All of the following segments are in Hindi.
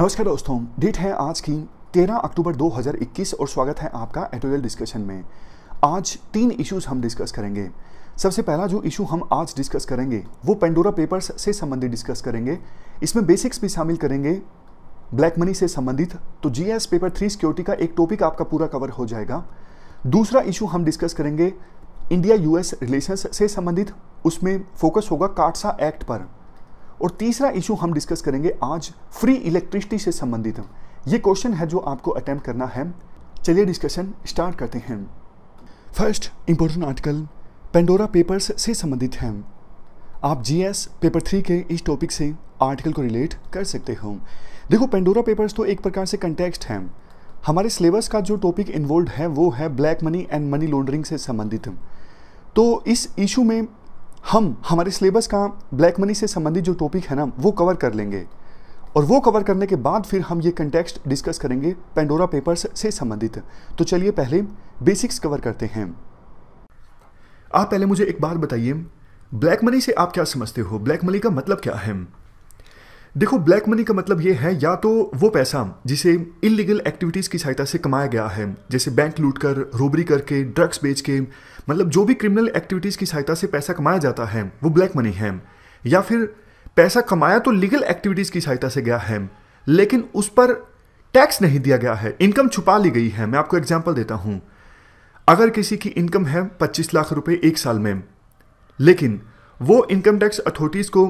नमस्कार दोस्तों डेट है आज की 13 अक्टूबर 2021 और स्वागत है आपका एटोरियल डिस्कशन में आज तीन इश्यूज हम डिस्कस करेंगे सबसे पहला जो इशू हम आज डिस्कस करेंगे वो पेंडोरा पेपर्स से संबंधित डिस्कस करेंगे इसमें बेसिक्स भी शामिल करेंगे ब्लैक मनी से संबंधित तो जीएस पेपर थ्री सिक्योरिटी का एक टॉपिक आपका पूरा कवर हो जाएगा दूसरा इशू हम डिस्कस करेंगे इंडिया यूएस रिलेशंस से संबंधित उसमें फोकस होगा काटसा एक्ट पर और तीसरा इशू हम डिस्कस करेंगे आज फ्री इलेक्ट्रिसिटी से संबंधित ये क्वेश्चन है जो आपको अटैम्प्ट करना है चलिए डिस्कशन स्टार्ट करते हैं first important article Pandora papers से संबंधित हैं आप जीएस पेपर थ्री के इस टॉपिक से आर्टिकल को रिलेट कर सकते हो देखो पेंडोरा पेपर्स तो एक प्रकार से कंटेक्स्ट हैं हमारे सिलेबस का जो टॉपिक इन्वॉल्व है वो है black money and money laundering से संबंधित तो इस इशू में हम हमारे सिलेबस का ब्लैक मनी से संबंधित जो टॉपिक है ना वो कवर कर लेंगे और वो कवर करने के बाद फिर हम ये कंटेक्स्ट डिस्कस करेंगे पेंडोरा पेपर्स से संबंधित तो चलिए पहले बेसिक्स कवर करते हैं आप पहले मुझे एक बात बताइए ब्लैक मनी से आप क्या समझते हो ब्लैक मनी का मतलब क्या है देखो ब्लैक मनी का मतलब ये है या तो वो पैसा जिसे इलीगल एक्टिविटीज़ की सहायता से कमाया गया है जैसे बैंक लूट कर रोबरी करके ड्रग्स बेच के मतलब जो भी क्रिमिनल एक्टिविटीज़ की सहायता से पैसा कमाया जाता है वो ब्लैक मनी है या फिर पैसा कमाया तो लीगल एक्टिविटीज़ की सहायता से गया है लेकिन उस पर टैक्स नहीं दिया गया है इनकम छुपा ली गई है मैं आपको एग्जाम्पल देता हूँ अगर किसी की इनकम है पच्चीस लाख रुपए एक साल में लेकिन वो इनकम टैक्स अथॉरिटीज़ को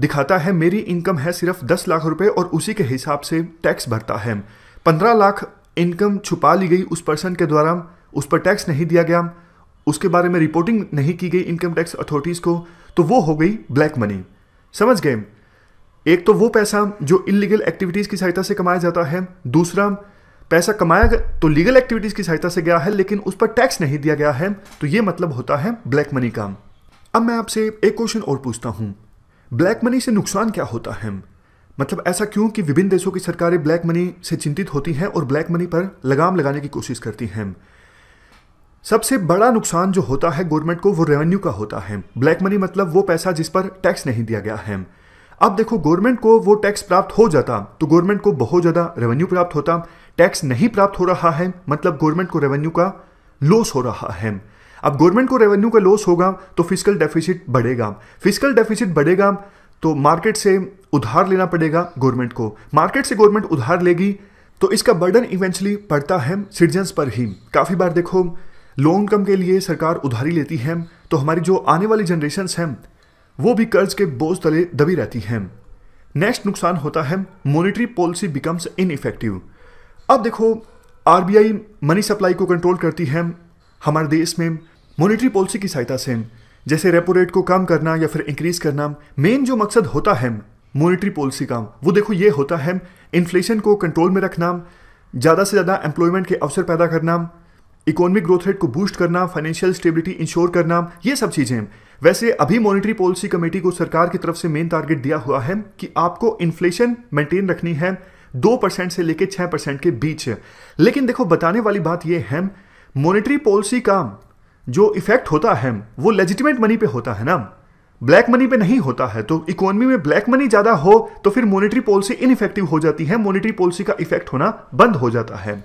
दिखाता है मेरी इनकम है सिर्फ दस लाख रुपए और उसी के हिसाब से टैक्स भरता है पंद्रह लाख इनकम छुपा ली गई उस पर्सन के द्वारा उस पर टैक्स नहीं दिया गया उसके बारे में रिपोर्टिंग नहीं की गई इनकम टैक्स अथॉरिटीज़ को तो वो हो गई ब्लैक मनी समझ गए एक तो वो पैसा जो इलीगल एक्टिविटीज़ की सहायता से कमाया जाता है दूसरा पैसा कमाया तो लीगल एक्टिविटीज़ की सहायता से गया है लेकिन उस पर टैक्स नहीं दिया गया है तो ये मतलब होता है ब्लैक मनी का अब मैं आपसे एक क्वेश्चन और पूछता हूँ ब्लैक मनी से नुकसान क्या होता है मतलब ऐसा क्यों कि विभिन्न देशों की सरकारें ब्लैक मनी से चिंतित होती हैं और ब्लैक मनी पर लगाम लगाने की कोशिश करती हैं सबसे बड़ा नुकसान जो होता है गवर्नमेंट को वो रेवेन्यू का होता है ब्लैक मनी मतलब वो पैसा जिस पर टैक्स नहीं दिया गया है अब देखो गवर्नमेंट को वो टैक्स प्राप्त हो जाता तो गवर्नमेंट को बहुत ज़्यादा रेवेन्यू प्राप्त होता टैक्स नहीं प्राप्त हो रहा है मतलब गवर्नमेंट को रेवेन्यू का लॉस हो रहा है अब गवर्नमेंट को रेवेन्यू का लॉस होगा तो फिजिकल डेफिसिट बढ़ेगा फिजिकल डेफिसिट बढ़ेगा तो मार्केट से उधार लेना पड़ेगा गवर्नमेंट को मार्केट से गवर्नमेंट उधार लेगी तो इसका बर्डन इवेंचुअली पड़ता है सिटीजन्स पर ही काफ़ी बार देखो लो इनकम के लिए सरकार उधारी लेती है तो हमारी जो आने वाली जनरेशन हैं वो भी कर्ज के बोझ तले दबी रहती हैं नेक्स्ट नुकसान होता है मॉनेटरी पॉलिसी बिकम्स इनइफेक्टिव अब देखो आरबीआई मनी सप्लाई को कंट्रोल करती है हमारे देश में मॉनेटरी पॉलिसी की सहायता से जैसे रेपो रेट को कम करना या फिर इंक्रीज करना मेन जो मकसद होता है मॉनेटरी पॉलिसी का वो देखो ये होता है इन्फ्लेशन को कंट्रोल में रखना ज़्यादा से ज़्यादा एम्प्लॉयमेंट के अवसर पैदा करना इकोनॉमिक ग्रोथ रेट को बूस्ट करना फाइनेंशियल स्टेबिलिटी इंश्योर करना ये सब चीज़ें वैसे अभी मॉनेटरी पॉलिसी कमेटी को सरकार की तरफ से मेन टारगेट दिया हुआ है कि आपको इन्फ्लेशन मेंटेन रखनी है दो परसेंट से लेकर छः परसेंट के बीच लेकिन देखो बताने वाली बात यह है मॉनेटरी पॉलिसी का जो इफेक्ट होता है वो लेजिटिमेट मनी पे होता है ना ब्लैक मनी पे नहीं होता है तो इकोनॉमी में ब्लैक मनी ज़्यादा हो तो फिर मॉनेटरी पॉलिसी इनइफेक्टिव हो जाती है मॉनेटरी पॉलिसी का इफेक्ट होना बंद हो जाता है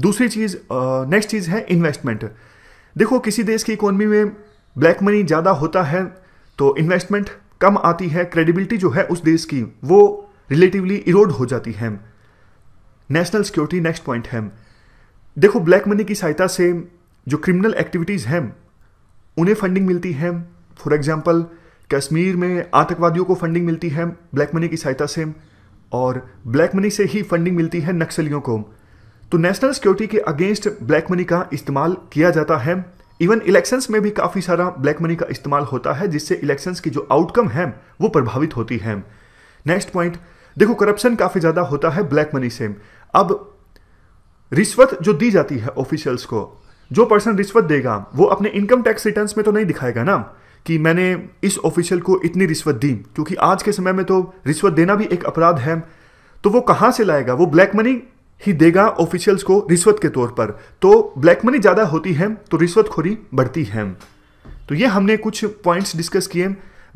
दूसरी चीज़ नेक्स्ट चीज़ है इन्वेस्टमेंट देखो किसी देश की इकोनॉमी में ब्लैक मनी ज़्यादा होता है तो इन्वेस्टमेंट कम आती है क्रेडिबिलिटी जो है उस देश की वो रिलेटिवली इरोड हो जाती है नेशनल सिक्योरिटी नेक्स्ट पॉइंट है देखो ब्लैक मनी की सहायता से जो क्रिमिनल एक्टिविटीज़ हैं उन्हें फंडिंग मिलती है फॉर एग्जाम्पल कश्मीर में आतंकवादियों को फंडिंग मिलती है ब्लैक मनी की सहायता से और ब्लैक मनी से ही फंडिंग मिलती है नक्सलियों को तो नेशनल सिक्योरिटी के अगेंस्ट ब्लैक मनी का इस्तेमाल किया जाता है इवन इलेक्शंस में भी काफ़ी सारा ब्लैक मनी का इस्तेमाल होता है जिससे इलेक्शंस की जो आउटकम है वो प्रभावित होती है नेक्स्ट पॉइंट देखो करप्शन काफ़ी ज़्यादा होता है ब्लैक मनी से अब रिश्वत जो दी जाती है ऑफिशियल्स को जो पर्सन रिश्वत देगा वो अपने इनकम टैक्स रिटर्न में तो नहीं दिखाएगा ना कि मैंने इस ऑफिशियल को इतनी रिश्वत दी क्योंकि आज के समय में तो रिश्वत देना भी एक अपराध है तो वो कहाँ से लाएगा वो ब्लैक मनी ही देगा ऑफिशियल्स को रिश्वत के तौर पर तो ब्लैक मनी ज़्यादा होती है तो रिश्वतखोरी बढ़ती है तो ये हमने कुछ पॉइंट्स डिस्कस किए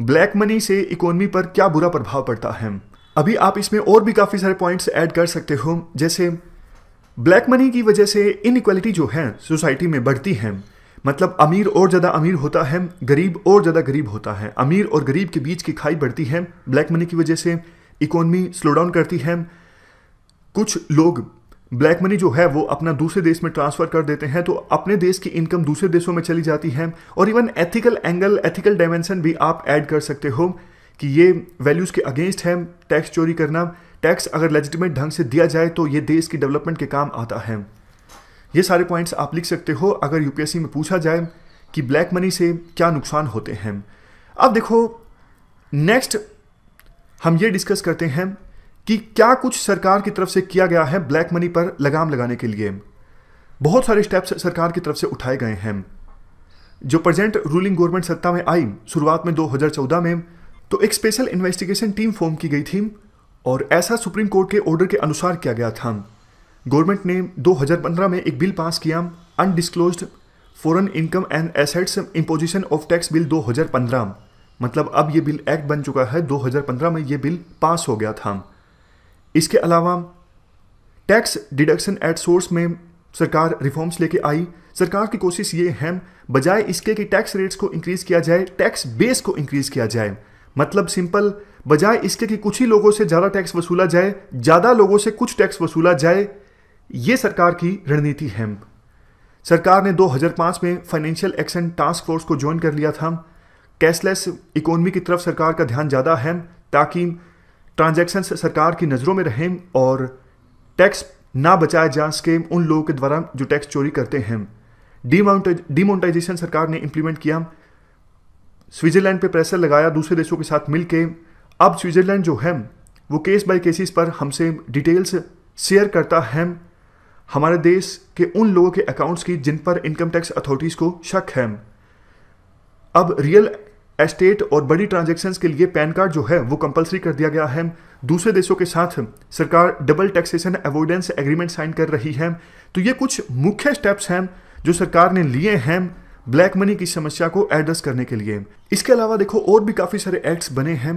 ब्लैक मनी से इकोनॉमी पर क्या बुरा प्रभाव पड़ता है अभी आप इसमें और भी काफ़ी सारे पॉइंट्स ऐड कर सकते हो जैसे ब्लैक मनी की वजह से इनक्वालिटी जो है सोसाइटी में बढ़ती है मतलब अमीर और ज़्यादा अमीर होता है गरीब और ज़्यादा गरीब होता है अमीर और गरीब के बीच की खाई बढ़ती है ब्लैक मनी की वजह से इकोनमी स्लो डाउन करती है कुछ लोग ब्लैक मनी जो है वो अपना दूसरे देश में ट्रांसफ़र कर देते हैं तो अपने देश की इनकम दूसरे देशों में चली जाती है और even ethical angle ethical dimension भी आप ऐड कर सकते हो कि ये वैल्यूज़ के अगेंस्ट है टैक्स चोरी करना टैक्स अगर लेजिटिमेट ढंग से दिया जाए तो ये देश की डेवलपमेंट के काम आता है ये सारे पॉइंट्स आप लिख सकते हो अगर यूपीएससी में पूछा जाए कि ब्लैक मनी से क्या नुकसान होते हैं अब देखो नेक्स्ट हम ये डिस्कस करते हैं कि क्या कुछ सरकार की तरफ से किया गया है ब्लैक मनी पर लगाम लगाने के लिए बहुत सारे स्टेप्स सरकार की तरफ से उठाए गए हैं जो प्रेजेंट रूलिंग गवर्नमेंट सत्ता में आई शुरुआत में 2014 में तो एक स्पेशल इन्वेस्टिगेशन टीम फॉर्म की गई थी और ऐसा सुप्रीम कोर्ट के ऑर्डर के अनुसार किया गया था गवर्नमेंट ने 2015 में एक बिल पास किया undisclosed foreign income and assets imposition of tax bill 2015 मतलब अब ये बिल एक्ट बन चुका है 2015 में ये बिल पास हो गया था इसके अलावा टैक्स डिडक्शन एट सोर्स में सरकार रिफॉर्म्स लेके आई सरकार की कोशिश ये है बजाय इसके कि टैक्स रेट्स को इंक्रीज किया जाए टैक्स बेस को इंक्रीज किया जाए मतलब सिंपल बजाय इसके कि कुछ ही लोगों से ज़्यादा टैक्स वसूला जाए ज़्यादा लोगों से कुछ टैक्स वसूला जाए ये सरकार की रणनीति है सरकार ने 2005 में फाइनेंशियल एक्शन टास्क फोर्स को ज्वाइन कर लिया था कैशलेस इकोनॉमी की तरफ सरकार का ध्यान ज़्यादा है ताकि ट्रांजेक्शन सरकार की नज़रों में रहें और टैक्स ना बचाया जा सके उन लोगों के द्वारा जो टैक्स चोरी करते हैं डिमोनिटाइजेशन सरकार ने इंप्लीमेंट किया स्विट्जरलैंड पे प्रेशर लगाया दूसरे देशों के साथ मिलकर अब स्विट्ज़रलैंड जो है वो केस बाय केसेस पर हमसे डिटेल्स शेयर करता है हमारे देश के उन लोगों के अकाउंट्स की जिन पर इनकम टैक्स अथॉरिटीज़ को शक है अब रियल एस्टेट और बड़ी ट्रांजैक्शंस के लिए पैन कार्ड जो है वो कंपलसरी कर दिया गया है दूसरे देशों के साथ सरकार double taxation avoidance agreement sign कर रही है तो ये कुछ मुख्य स्टेप्स हैं जो सरकार ने लिए हैं ब्लैक मनी की समस्या को एड्रेस करने के लिए इसके अलावा देखो और भी काफ़ी सारे एक्ट्स बने हैं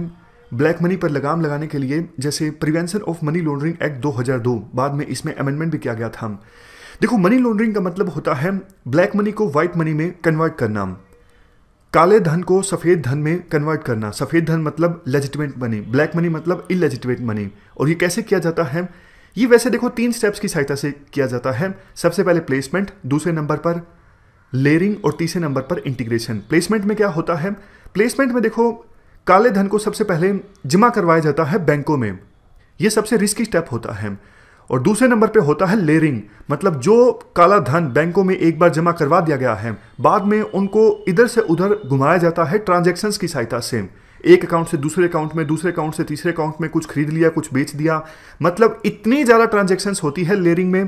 ब्लैक मनी पर लगाम लगाने के लिए जैसे prevention of money laundering act 2002 बाद में इसमें अमेंडमेंट भी किया गया था देखो मनी लॉन्ड्रिंग का मतलब होता है ब्लैक मनी को व्हाइट मनी में कन्वर्ट करना काले धन को सफ़ेद धन में कन्वर्ट करना सफ़ेद धन मतलब लेजिटिमेट मनी ब्लैक मनी मतलब इलेजिटिमेट मनी और ये कैसे किया जाता है ये वैसे देखो तीन स्टेप्स की सहायता से किया जाता है सबसे पहले प्लेसमेंट दूसरे नंबर पर लेयरिंग और तीसरे नंबर पर इंटीग्रेशन प्लेसमेंट में क्या होता है प्लेसमेंट में देखो काले धन को सबसे पहले जमा करवाया जाता है बैंकों में यह सबसे रिस्की स्टेप होता है और दूसरे नंबर पे होता है लेयरिंग मतलब जो काला धन बैंकों में एक बार जमा करवा दिया गया है बाद में उनको इधर से उधर घुमाया जाता है ट्रांजैक्शंस की सहायता से एक अकाउंट से दूसरे अकाउंट में दूसरे अकाउंट से तीसरे अकाउंट में कुछ खरीद लिया कुछ बेच दिया मतलब इतनी ज़्यादा ट्रांजेक्शन्स होती है लेयरिंग में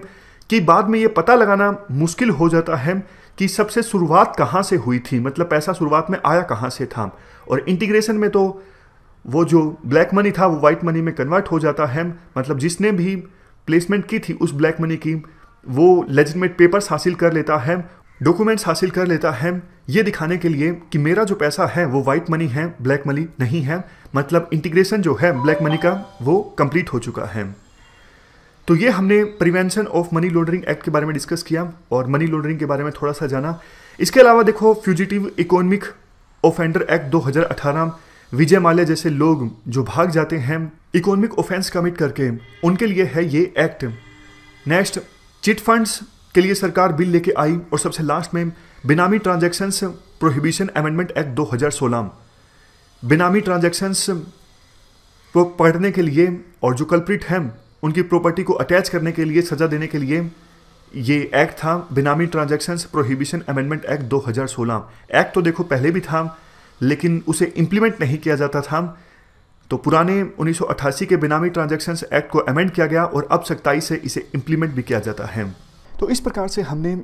कि बाद में ये पता लगाना मुश्किल हो जाता है कि सबसे शुरुआत कहाँ से हुई थी मतलब पैसा शुरुआत में आया कहाँ से था और इंटीग्रेशन में तो वो जो ब्लैक मनी था वो व्हाइट मनी में कन्वर्ट हो जाता है मतलब जिसने भी प्लेसमेंट की थी उस ब्लैक मनी की वो लेजिटमेट पेपर्स हासिल कर लेता है डॉक्यूमेंट्स हासिल कर लेता है ये दिखाने के लिए कि मेरा जो पैसा है वो व्हाइट मनी है ब्लैक मनी नहीं है मतलब इंटीग्रेशन जो है ब्लैक मनी का वो कंप्लीट हो चुका है तो ये हमने prevention of money laundering act के बारे में डिस्कस किया और मनी लॉन्ड्रिंग के बारे में थोड़ा सा जाना इसके अलावा देखो fugitive economic offender act 2018 Vijay Mallya जैसे लोग जो भाग जाते हैं इकोनॉमिक ऑफेंस कमिट करके उनके लिए है ये एक्ट नेक्स्ट चिट फंड्स के लिए सरकार बिल लेके आई और सबसे लास्ट में benami transactions prohibition amendment act 2016 benami transaction को पढ़ने के लिए और जो कल्प्रिट हैं उनकी प्रॉपर्टी को अटैच करने के लिए सजा देने के लिए ये एक्ट था benami transaction prohibition amendment act 2016 act तो देखो पहले भी था लेकिन उसे इम्प्लीमेंट नहीं किया जाता था तो पुराने 1988 के बिनामी ट्रांजेक्शन एक्ट को अमेंड किया गया और अब सख्ताई से इसे इम्प्लीमेंट भी किया जाता है तो इस प्रकार से हमने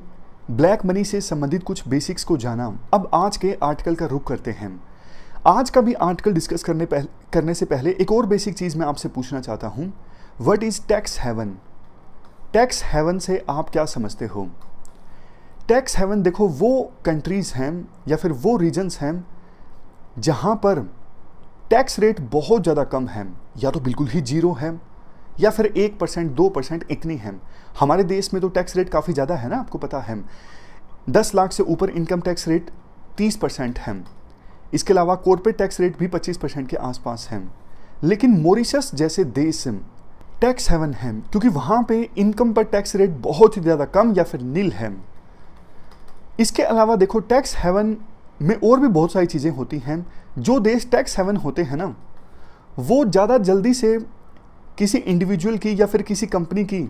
ब्लैक मनी से संबंधित कुछ बेसिक्स को जाना अब आज के आर्टिकल का रुख करते हैं आज का भी आर्टिकल डिस्कस करने पहले करने से पहले एक और बेसिक चीज़ मैं आपसे पूछना चाहता हूँ what is tax haven tax haven से आप क्या समझते हो टैक्स हेवन देखो वो कंट्रीज़ हैं या फिर वो रीजन्स हैं जहाँ पर टैक्स रेट बहुत ज़्यादा कम है या तो बिल्कुल ही जीरो है या फिर एक परसेंट दो परसेंट इतनी है हमारे देश में तो टैक्स रेट काफ़ी ज़्यादा है ना आपको पता है दस लाख से ऊपर इनकम टैक्स रेट तीस परसेंट है इसके अलावा कॉरपोरेट टैक्स रेट भी पच्चीस परसेंट के आसपास है लेकिन मॉरिशस जैसे देश टैक्स हेवन है क्योंकि वहाँ पे इनकम पर टैक्स रेट बहुत ही ज़्यादा कम या फिर नील है इसके अलावा देखो टैक्स हेवन में और भी बहुत सारी चीज़ें होती हैं जो देश टैक्स हेवन होते हैं ना वो ज़्यादा जल्दी से किसी इंडिविजुअल की या फिर किसी कंपनी की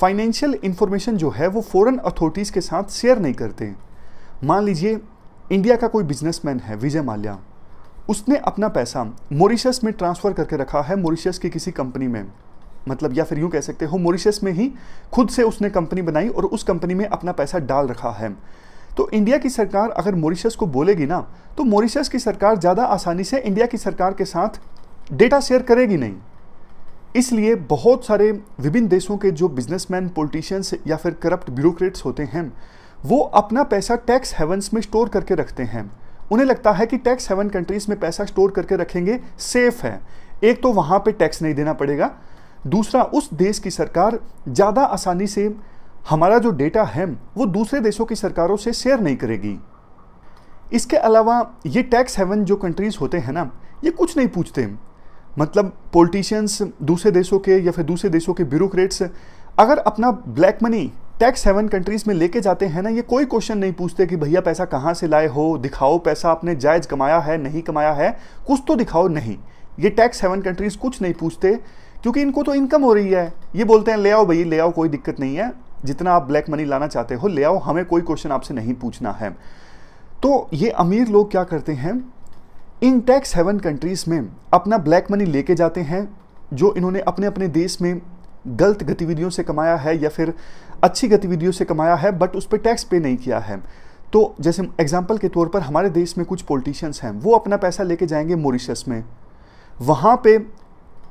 फाइनेंशियल इन्फॉर्मेशन जो है वो फॉरेन अथॉरिटीज़ के साथ शेयर नहीं करते मान लीजिए इंडिया का कोई बिजनेसमैन है विजय माल्या उसने अपना पैसा मॉरिशस में ट्रांसफ़र करके रखा है मॉरिशस की किसी कंपनी में मतलब या फिर यूँ कह सकते हो मॉरिशस में ही खुद से उसने कंपनी बनाई और उस कंपनी में अपना पैसा डाल रखा है तो इंडिया की सरकार अगर मॉरिशस को बोलेगी ना तो मॉरिशस की सरकार ज़्यादा आसानी से इंडिया की सरकार के साथ डेटा शेयर करेगी नहीं इसलिए बहुत सारे विभिन्न देशों के जो बिजनेसमैन पॉलिटिशियंस या फिर करप्ट ब्यूरोक्रेट्स होते हैं वो अपना पैसा टैक्स हेवंस में स्टोर करके रखते हैं उन्हें लगता है कि टैक्स हेवन कंट्रीज में पैसा स्टोर करके रखेंगे सेफ है एक तो वहाँ पे टैक्स नहीं देना पड़ेगा दूसरा उस देश की सरकार ज़्यादा आसानी से हमारा जो डेटा है वो दूसरे देशों की सरकारों से शेयर नहीं करेगी इसके अलावा ये टैक्स हेवन जो कंट्रीज़ होते हैं ना ये कुछ नहीं पूछते मतलब पॉलिटिशियंस दूसरे देशों के या फिर दूसरे देशों के ब्यूरोक्रेट्स अगर अपना black money tax haven countries में लेके जाते हैं ना ये कोई क्वेश्चन नहीं पूछते कि भैया पैसा कहाँ से लाए हो दिखाओ पैसा आपने जायज़ कमाया है नहीं कमाया है कुछ तो दिखाओ नहीं ये टैक्स हेवन कंट्रीज़ कुछ नहीं पूछते क्योंकि इनको तो इनकम हो रही है ये बोलते हैं ले आओ भाई ले आओ कोई दिक्कत नहीं है जितना आप ब्लैक मनी लाना चाहते हो ले आओ हमें कोई क्वेश्चन आपसे नहीं पूछना है तो ये अमीर लोग क्या करते हैं इन टैक्स हेवन कंट्रीज़ में अपना ब्लैक मनी लेके जाते हैं जो इन्होंने अपने अपने देश में गलत गतिविधियों से कमाया है या फिर अच्छी गतिविधियों से कमाया है बट उस पर टैक्स पे नहीं किया है तो जैसे एग्जाम्पल के तौर पर हमारे देश में कुछ पॉलिटिशियंस हैं वो अपना पैसा लेके जाएंगे मॉरिशस में वहाँ पे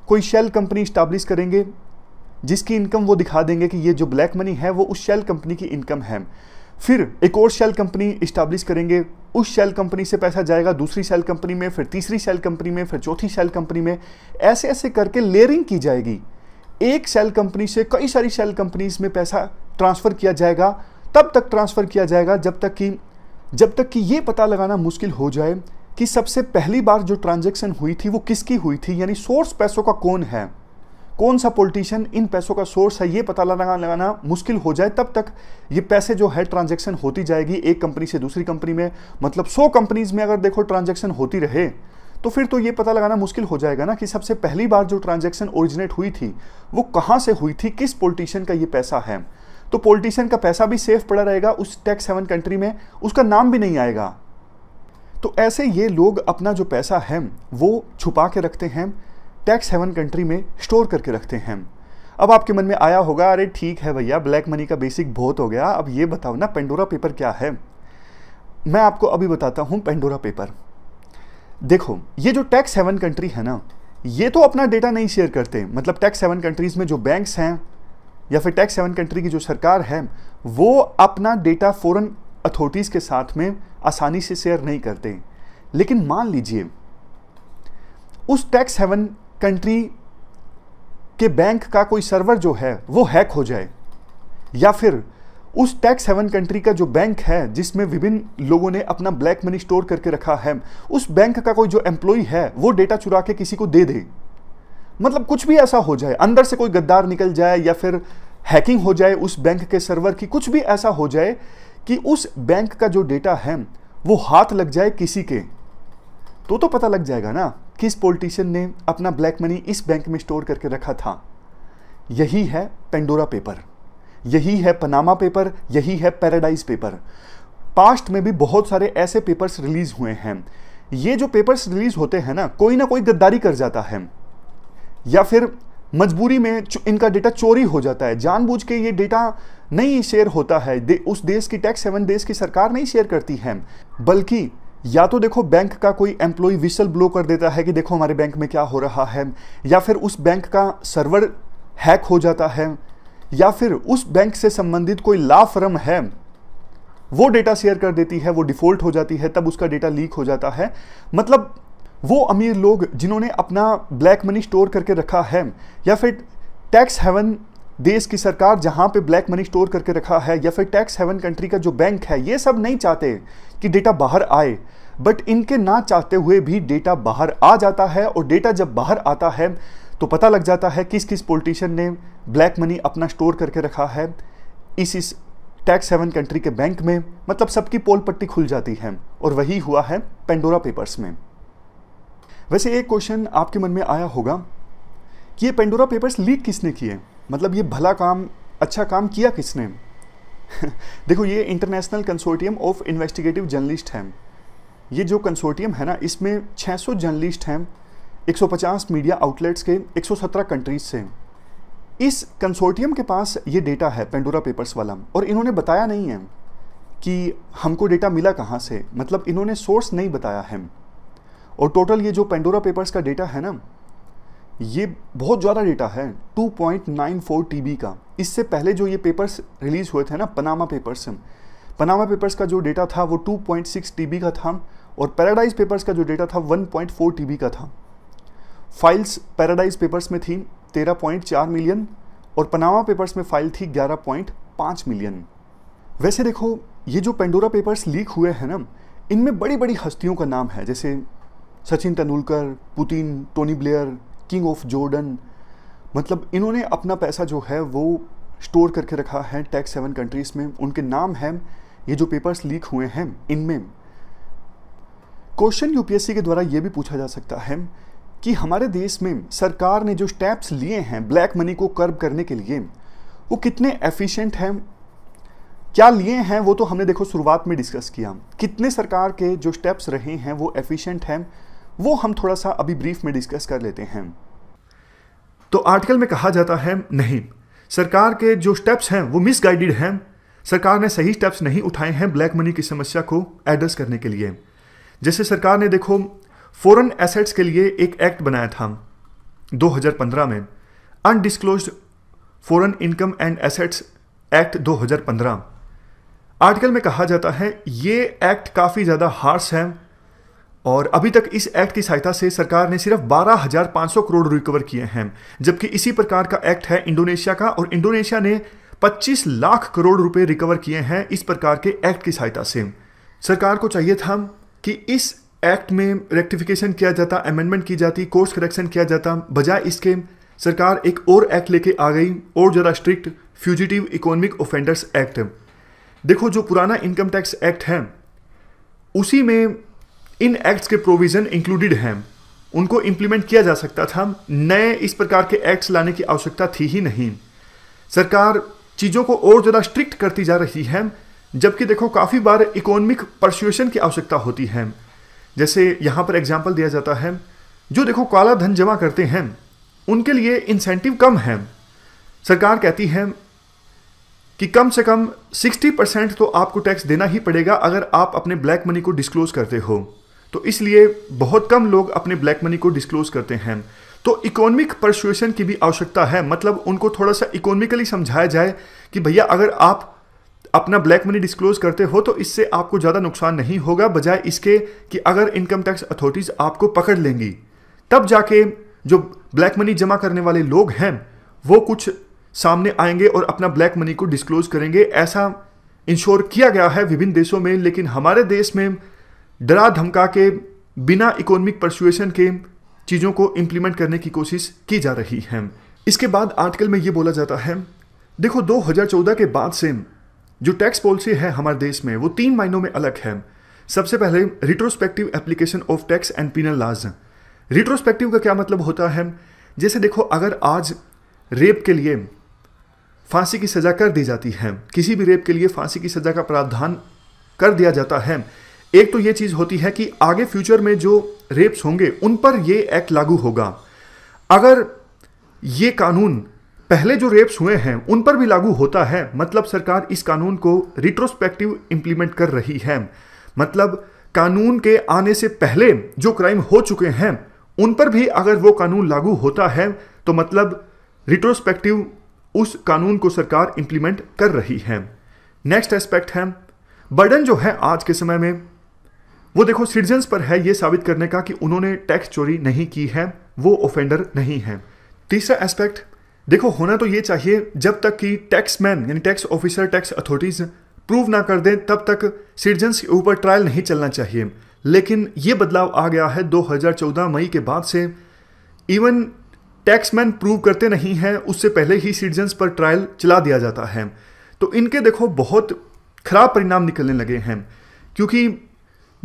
कोई शेल कंपनी इस्टाब्लिश करेंगे जिसकी इनकम वो दिखा देंगे कि ये जो ब्लैक मनी है वो उस शेल कंपनी की इनकम है फिर एक और शेल कंपनी इस्टाब्लिश करेंगे उस शेल कंपनी से पैसा जाएगा दूसरी शेल कंपनी में फिर तीसरी शेल कंपनी में फिर चौथी शेल कंपनी में ऐसे ऐसे करके लेयरिंग की जाएगी एक शेल कंपनी से कई सारी शेल कंपनीज में पैसा ट्रांसफ़र किया जाएगा तब तक ट्रांसफ़र किया जाएगा जब तक कि जब तक कि ये पता लगाना मुश्किल हो जाए कि सबसे पहली बार जो ट्रांजेक्शन हुई थी वो किसकी हुई थी यानी सोर्स पैसों का कौन है कौन सा पॉलिटिशियन इन पैसों का सोर्स है ये पता लगाना लगाना मुश्किल हो जाए तब तक ये पैसे जो है ट्रांजैक्शन होती जाएगी एक कंपनी से दूसरी कंपनी में मतलब सौ कंपनीज में अगर देखो ट्रांजेक्शन होती रहे तो फिर तो ये पता लगाना मुश्किल हो जाएगा ना कि सबसे पहली बार जो ट्रांजेक्शन ओरिजिनेट हुई थी वो कहाँ से हुई थी किस पोलिटिशियन का ये पैसा है तो पॉलिटिशियन का पैसा भी सेफ पड़ा रहेगा उस टैक्स सेवन कंट्री में उसका नाम भी नहीं आएगा तो ऐसे ये लोग अपना जो पैसा है वो छुपा के रखते हैं टैक्स हेवन कंट्री में स्टोर करके रखते हैं अब आपके मन में आया होगा अरे ठीक है भैया ब्लैक मनी का बेसिक बहुत हो गया अब ये बताओ ना पेंडोरा पेपर क्या है मैं आपको अभी बताता हूँ पेंडोरा पेपर देखो ये जो टैक्स हेवन कंट्री है ना ये तो अपना डेटा नहीं शेयर करते मतलब टैक्स सेवन कंट्रीज़ में जो बैंक्स हैं या फिर टैक्स सेवन कंट्री की जो सरकार है वो अपना डेटा फ़ौरन अथॉरिटीज़ के साथ में आसानी से शेयर नहीं करते लेकिन मान लीजिए उस टैक्स हेवन कंट्री के बैंक का कोई सर्वर जो है वो हैक हो जाए या फिर उस टैक्स हेवन कंट्री का जो बैंक है जिसमें विभिन्न लोगों ने अपना ब्लैक मनी स्टोर करके रखा है उस बैंक का कोई जो एम्प्लॉय है वो डेटा चुरा के किसी को दे दे मतलब कुछ भी ऐसा हो जाए अंदर से कोई गद्दार निकल जाए या फिर हैकिंग हो जाए उस बैंक के सर्वर की कुछ भी ऐसा हो जाए कि उस बैंक का जो डेटा है वो हाथ लग जाए किसी के तो तो पता लग जाएगा ना किस पॉलिटिशियन ने अपना ब्लैक मनी इस बैंक में स्टोर करके रखा था यही है पेंडोरा पेपर यही है पनामा पेपर यही है पैराडाइज पेपर पास्ट में भी बहुत सारे ऐसे पेपर्स रिलीज हुए हैं ये जो पेपर्स रिलीज होते हैं ना कोई ना कोई गद्दारी कर जाता है या फिर मजबूरी में इनका डेटा चोरी हो जाता है जानबूझ के ये डेटा नहीं शेयर होता है दे, उस देश की टैक्स सेवन देश की सरकार नहीं शेयर करती है बल्कि या तो देखो बैंक का कोई एम्प्लॉय विसल ब्लो कर देता है कि देखो हमारे बैंक में क्या हो रहा है या फिर उस बैंक का सर्वर हैक हो जाता है या फिर उस बैंक से संबंधित कोई ला फर्म है वो डेटा शेयर कर देती है वो डिफ़ॉल्ट हो जाती है तब उसका डेटा लीक हो जाता है मतलब वो अमीर लोग जिन्होंने अपना ब्लैक मनी स्टोर करके रखा है या फिर टैक्स हेवन देश की सरकार जहाँ पे ब्लैक मनी स्टोर करके रखा है या फिर टैक्स हेवन कंट्री का जो बैंक है ये सब नहीं चाहते कि डेटा बाहर आए बट इनके ना चाहते हुए भी डेटा बाहर आ जाता है और डेटा जब बाहर आता है तो पता लग जाता है किस किस पोलिटिशन ने ब्लैक मनी अपना स्टोर करके रखा है इस इस टैक्स हेवन कंट्री के बैंक में मतलब सबकी पोल पट्टी खुल जाती है और वही हुआ है पेंडोरा पेपर्स में वैसे एक क्वेश्चन आपके मन में आया होगा कि ये पेंडोरा पेपर्स लीक किसने किए मतलब ये भला काम अच्छा काम किया किसने देखो ये international consortium of investigative journalist हैं ये जो कंसोर्टियम है ना इसमें 600 जर्नलिस्ट हैं 150 मीडिया आउटलेट्स के 117 कंट्रीज से इस कंसोर्टियम के पास ये डेटा है पेंडोरा पेपर्स वाला और इन्होंने बताया नहीं है कि हमको डेटा मिला कहाँ से मतलब इन्होंने सोर्स नहीं बताया है और टोटल ये जो पेंडोरा पेपर्स का डेटा है ना ये बहुत ज़्यादा डेटा है 2.94 पॉइंट का इससे पहले जो ये पेपर्स रिलीज़ हुए थे ना पनामा पेपर्स पनामा पेपर्स का जो डेटा था वो 2.6 पॉइंट का था और पैराडाइज पेपर्स का जो डेटा था 1.4 पॉइंट का था फाइल्स पैराडाइज पेपर्स में थी 13.4 मिलियन और पनामा पेपर्स में फाइल थी 11.5 मिलियन वैसे देखो ये जो पेंडोरा पेपर्स लीक हुए हैं ना इनमें बड़ी बड़ी हस्तियों का नाम है जैसे Sachin Tendulkar Putin Tony Blair king of Jordan मतलब इन्होंने अपना पैसा जो है वो स्टोर करके रखा है टैक्स सेवन कंट्रीज़ में उनके नाम हैं ये जो पेपर्स लीक हुए हैं इनमें क्वेश्चन यूपीएससी के द्वारा ये भी पूछा जा सकता है कि हमारे देश में सरकार ने जो स्टेप्स लिए हैं ब्लैक मनी को कर्ब करने के लिए वो कितने एफिशिएंट हैं क्या लिए हैं वो तो हमने देखो शुरुआत में डिस्कस किया कितने सरकार के जो स्टेप्स रहे हैं वो एफिशिएंट हैं वो हम थोड़ा सा अभी ब्रीफ में डिस्कस कर लेते हैं तो आर्टिकल में कहा जाता है नहीं सरकार के जो स्टेप्स हैं वो मिसगाइडेड हैं सरकार ने सही स्टेप्स नहीं उठाए हैं ब्लैक मनी की समस्या को एड्रेस करने के लिए जैसे सरकार ने देखो फॉरेन एसेट्स के लिए एक एक्ट बनाया था 2015 में undisclose foreign income and assets act 2015 article में कहा जाता है ये एक्ट काफ़ी ज़्यादा हार्स है और अभी तक इस एक्ट की सहायता से सरकार ने सिर्फ 12,500 करोड़ रिकवर किए हैं जबकि इसी प्रकार का एक्ट है इंडोनेशिया का और इंडोनेशिया ने 25 लाख करोड़ रुपए रिकवर किए हैं इस प्रकार के एक्ट की सहायता से सरकार को चाहिए था कि इस एक्ट में रेक्टिफिकेशन किया जाता अमेंडमेंट की जाती कोर्स करेक्शन किया जाता बजाय इसके सरकार एक और एक्ट लेके आ गई और ज़रा strict fugitive economic offenders act देखो जो पुराना इनकम टैक्स एक्ट है उसी में इन एक्ट्स के प्रोविजन इंक्लूडेड हैं उनको इंप्लीमेंट किया जा सकता था नए इस प्रकार के एक्ट्स लाने की आवश्यकता थी ही नहीं सरकार चीज़ों को और ज़्यादा स्ट्रिक्ट करती जा रही है जबकि देखो काफ़ी बार इकोनॉमिक परसुएशन की आवश्यकता होती है जैसे यहाँ पर एग्जाम्पल दिया जाता है जो देखो काला धन जमा करते हैं उनके लिए इंसेंटिव कम है सरकार कहती है कि कम से कम 60 परसेंट तो आपको टैक्स देना ही पड़ेगा अगर आप अपने ब्लैक मनी को डिस्क्लोज करते हो तो इसलिए बहुत कम लोग अपने ब्लैक मनी को डिस्क्लोज करते हैं तो इकोनॉमिक परसुएशन की भी आवश्यकता है मतलब उनको थोड़ा सा इकोनॉमिकली समझाया जाए कि भैया अगर आप अपना ब्लैक मनी डिस्क्लोज करते हो तो इससे आपको ज़्यादा नुकसान नहीं होगा बजाय इसके कि अगर इनकम टैक्स अथॉरिटीज़ आपको पकड़ लेंगी तब जाके जो ब्लैक मनी जमा करने वाले लोग हैं वो कुछ सामने आएंगे और अपना ब्लैक मनी को डिस्क्लोज करेंगे ऐसा इंश्योर किया गया है विभिन्न देशों में लेकिन हमारे देश में डरा धमका के बिना इकोनॉमिक परसुएशन के चीज़ों को इम्प्लीमेंट करने की कोशिश की जा रही है इसके बाद आर्टिकल में ये बोला जाता है देखो 2014 के बाद से जो टैक्स पॉलिसी है हमारे देश में वो तीन महीनों में अलग है सबसे पहले retrospective application of tax and penal laws retrospective का क्या मतलब होता है जैसे देखो अगर आज रेप के लिए फांसी की सज़ा कर दी जाती है किसी भी रेप के लिए फांसी की सज़ा का प्रावधान कर दिया जाता है एक तो ये चीज़ होती है कि आगे फ्यूचर में जो रेप्स होंगे उन पर ये एक्ट लागू होगा अगर ये कानून पहले जो रेप्स हुए हैं उन पर भी लागू होता है मतलब सरकार इस कानून को रिट्रोस्पेक्टिव इंप्लीमेंट कर रही है मतलब कानून के आने से पहले जो क्राइम हो चुके हैं उन पर भी अगर वो कानून लागू होता है तो मतलब रिट्रोस्पेक्टिव उस कानून को सरकार इंप्लीमेंट कर रही है नेक्स्ट एस्पेक्ट है बर्डन जो है आज के समय में वो देखो सिटीजन्स पर है ये साबित करने का कि उन्होंने टैक्स चोरी नहीं की है वो ऑफेंडर नहीं है तीसरा एस्पेक्ट देखो होना तो ये चाहिए जब तक कि टैक्स मैन यानी tax officer tax authorities prove ना कर दें तब तक सिटीजन्स के ऊपर ट्रायल नहीं चलना चाहिए लेकिन ये बदलाव आ गया है 2014 मई के बाद से इवन टैक्स मैन प्रूव करते नहीं हैं उससे पहले ही सिटीजन्स पर ट्रायल चला दिया जाता है तो इनके देखो बहुत खराब परिणाम निकलने लगे हैं क्योंकि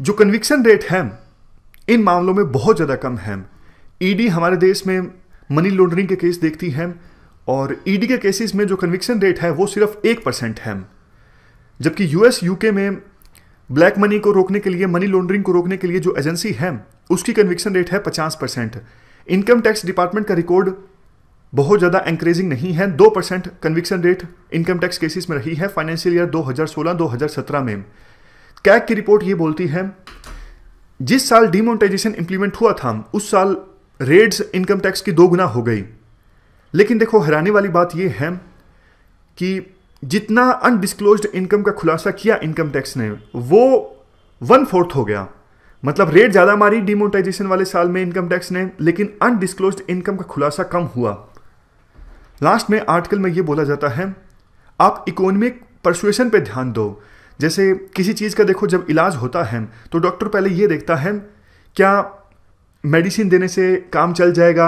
जो कन्विक्शन रेट है इन मामलों में बहुत ज़्यादा कम है ईडी e हमारे देश में मनी लॉन्ड्रिंग के केस देखती है और ईडी e के केसेस में जो कन्विक्शन रेट है वो सिर्फ एक परसेंट है जबकि यूएस यूके में ब्लैक मनी को रोकने के लिए मनी लॉन्ड्रिंग को रोकने के लिए जो एजेंसी है उसकी कन्विक्शन रेट है पचास परसेंट इनकम टैक्स डिपार्टमेंट का रिकॉर्ड बहुत ज़्यादा एंकरेजिंग नहीं है दो percent conviction rate income tax cases में रही है फाइनेंशियल ईयर 2016-2017 में कैक की रिपोर्ट ये बोलती है जिस साल डिमोनिटाइजेशन इंप्लीमेंट हुआ था उस साल रेड्स इनकम टैक्स की दो गुना हो गई लेकिन देखो हैरानी वाली बात यह है कि जितना अनडिस्क्लोज्ड इनकम का खुलासा किया इनकम टैक्स ने वो वन फोर्थ हो गया मतलब रेट ज़्यादा मारी डिमोनिटाइजेशन वाले साल में इनकम टैक्स ने लेकिन अनडिस्क्लोज्ड इनकम का खुलासा कम हुआ लास्ट में आर्टिकल में यह बोला जाता है आप इकोनॉमिक परसुएशन पे ध्यान दो जैसे किसी चीज़ का देखो जब इलाज होता है तो डॉक्टर पहले ये देखता है क्या मेडिसिन देने से काम चल जाएगा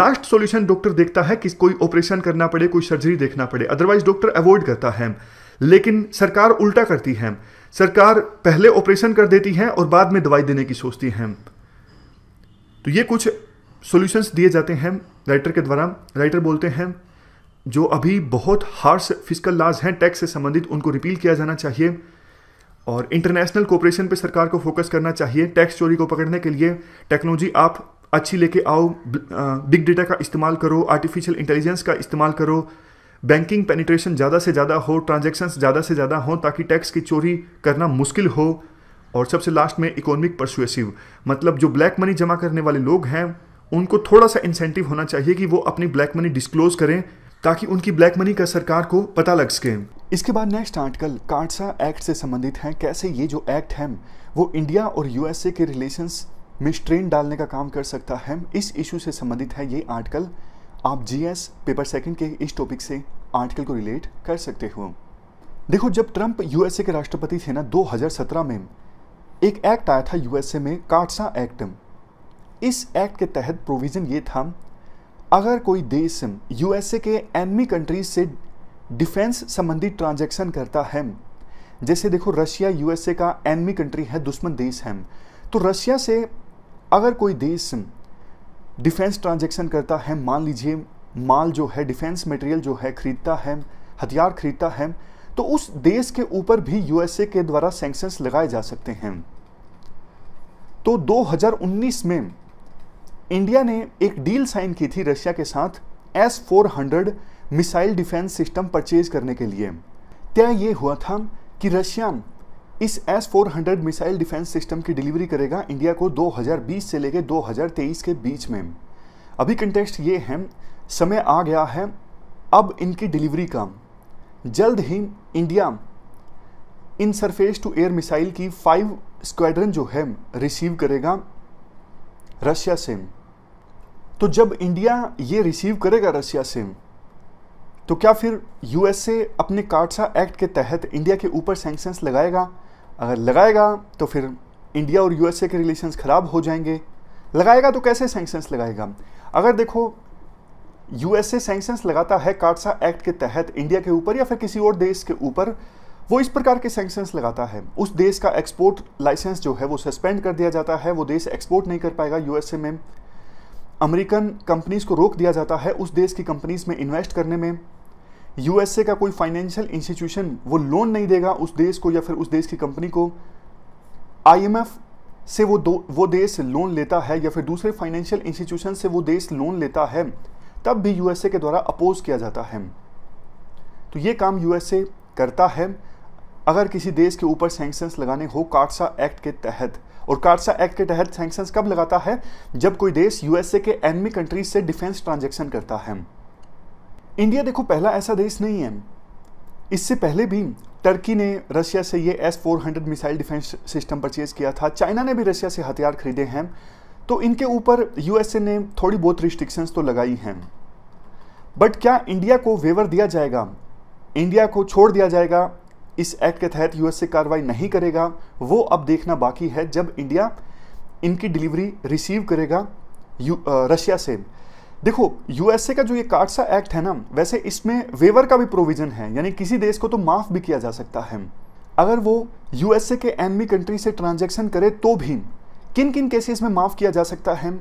लास्ट सॉल्यूशन डॉक्टर देखता है कि कोई ऑपरेशन करना पड़े कोई सर्जरी देखना पड़े अदरवाइज डॉक्टर अवॉइड करता है लेकिन सरकार उल्टा करती है सरकार पहले ऑपरेशन कर देती है और बाद में दवाई देने की सोचती है तो ये कुछ सॉल्यूशंस दिए जाते हैं राइटर के द्वारा राइटर बोलते हैं जो अभी बहुत हार्श फिजिकल लाज हैं टैक्स से संबंधित उनको रिपील किया जाना चाहिए और इंटरनेशनल कोऑपरेशन पे सरकार को फोकस करना चाहिए टैक्स चोरी को पकड़ने के लिए टेक्नोलॉजी आप अच्छी लेके आओ बिग डेटा का इस्तेमाल करो आर्टिफिशियल इंटेलिजेंस का इस्तेमाल करो बैंकिंग पेनिट्रेशन ज़्यादा से ज़्यादा हो ट्रांजेक्शन्स ज़्यादा से ज़्यादा हों ताकि टैक्स की चोरी करना मुश्किल हो और सबसे लास्ट में इकोनॉमिक परसुएसिव मतलब जो ब्लैक मनी जमा करने वाले लोग हैं उनको थोड़ा सा इंसेंटिव होना चाहिए कि वो अपनी ब्लैक मनी डिस्क्लोज करें ताकि उनकी ब्लैक मनी का सरकार को पता लग सके इसके बाद नेक्स्ट आर्टिकल कार्डसा एक्ट से संबंधित है कैसे ये जो एक्ट है वो इंडिया और यूएसए के रिलेशंस में स्ट्रेन डालने का काम कर सकता है इस इशू से संबंधित है ये आर्टिकल आप जीएस पेपर सेकंड के इस टॉपिक से आर्टिकल को रिलेट कर सकते हो देखो जब ट्रंप यूएसए के राष्ट्रपति थे ना 2017 में एक एक्ट आया था यूएसए में कार्डसा एक्ट इस एक्ट के तहत प्रोविज़न ये था अगर कोई देश यूएसए के एनमी कंट्रीज से डिफेंस संबंधी ट्रांजैक्शन करता है जैसे देखो रशिया यूएसए का एनमी कंट्री है दुश्मन देश है तो रशिया से अगर कोई देश डिफेंस ट्रांजैक्शन करता है मान लीजिए माल जो है डिफेंस मटेरियल जो है खरीदता है हथियार खरीदता है तो उस देश के ऊपर भी यूएसए के द्वारा सेंक्शंस लगाए जा सकते हैं तो 2019 में इंडिया ने एक डील साइन की थी रशिया के साथ S four hundred missile defence system purchase करने के लिए तय ये हुआ था कि रशिया इस S four hundred missile defence system की डिलीवरी करेगा इंडिया को 2020 से लेकर 2023 के बीच में अभी कंटेस्ट ये है समय आ गया है अब इनकी डिलीवरी का जल्द ही इंडिया इन सरफेस टू एयर मिसाइल की फाइव स्क्वाड्रन जो है रिसीव करेगा रशिया से तो जब इंडिया ये रिसीव करेगा रसिया से तो क्या फिर यूएसए अपने काटसा एक्ट के तहत इंडिया के ऊपर सैंक्शंस लगाएगा अगर लगाएगा तो फिर इंडिया और यूएसए के रिलेशंस ख़राब हो जाएंगे लगाएगा तो कैसे सैंक्शंस लगाएगा अगर देखो यूएसए सैंक्शंस लगाता है काटसा एक्ट के तहत इंडिया के ऊपर या फिर किसी और देश के ऊपर वो इस प्रकार के सैंक्शंस लगाता है उस देश का एक्सपोर्ट लाइसेंस जो है वो सस्पेंड कर दिया जाता है वो देश एक्सपोर्ट नहीं कर पाएगा यूएसए में अमेरिकन कंपनीज़ को रोक दिया जाता है उस देश की कंपनीज़ में इन्वेस्ट करने में यूएसए का कोई फाइनेंशियल इंस्टीट्यूशन वो लोन नहीं देगा उस देश को या फिर उस देश की कंपनी को आईएमएफ से वो दो वो देश लोन लेता है या फिर दूसरे फाइनेंशियल इंस्टीट्यूशन से वो देश लोन लेता है तब भी यूएसए के द्वारा अपोज किया जाता है तो ये काम यूएसए करता है अगर किसी देश के ऊपर सेंक्शंस लगाने हो काटसा एक्ट के तहत और कार्सा एक्ट के तहत सेंक्शन कब लगाता है जब कोई देश यूएसए के एनमी कंट्रीज से डिफेंस ट्रांजेक्शन करता है इंडिया देखो पहला ऐसा देश नहीं है इससे पहले भी टर्की ने रशिया से ये S four hundred missile defence system purchase किया था चाइना ने भी रशिया से हथियार खरीदे हैं तो इनके ऊपर यूएसए ने थोड़ी बहुत रिस्ट्रिक्शंस तो लगाई हैं बट क्या इंडिया को वेवर दिया जाएगा इंडिया को छोड़ दिया जाएगा इस एक्ट के तहत यूएसए कार्रवाई नहीं करेगा वो अब देखना बाकी है जब इंडिया इनकी डिलीवरी रिसीव करेगा रशिया से देखो यूएसए का जो ये काटसा एक्ट है ना वैसे इसमें वेवर का भी प्रोविजन है यानी किसी देश को तो माफ़ भी किया जा सकता है अगर वो यूएसए के एनमी कंट्री से ट्रांजेक्शन करे तो भी किन किन केसेस में माफ़ किया जा सकता है